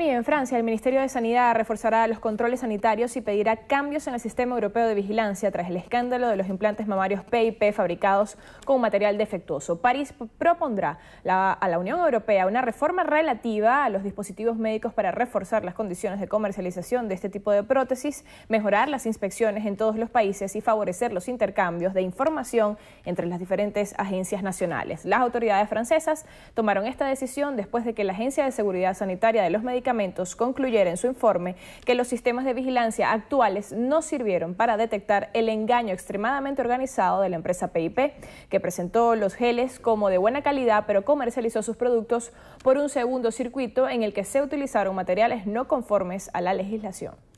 en Francia, el Ministerio de Sanidad reforzará los controles sanitarios y pedirá cambios en el sistema europeo de vigilancia tras el escándalo de los implantes mamarios PIP fabricados con material defectuoso. París propondrá a la Unión Europea una reforma relativa a los dispositivos médicos para reforzar las condiciones de comercialización de este tipo de prótesis, mejorar las inspecciones en todos los países y favorecer los intercambios de información entre las diferentes agencias nacionales. Las autoridades francesas tomaron esta decisión después de que la Agencia de Seguridad Sanitaria de los Medicamentos Medicamentos concluyera en su informe que los sistemas de vigilancia actuales no sirvieron para detectar el engaño extremadamente organizado de la empresa PIP, que presentó los geles como de buena calidad, pero comercializó sus productos por un segundo circuito en el que se utilizaron materiales no conformes a la legislación.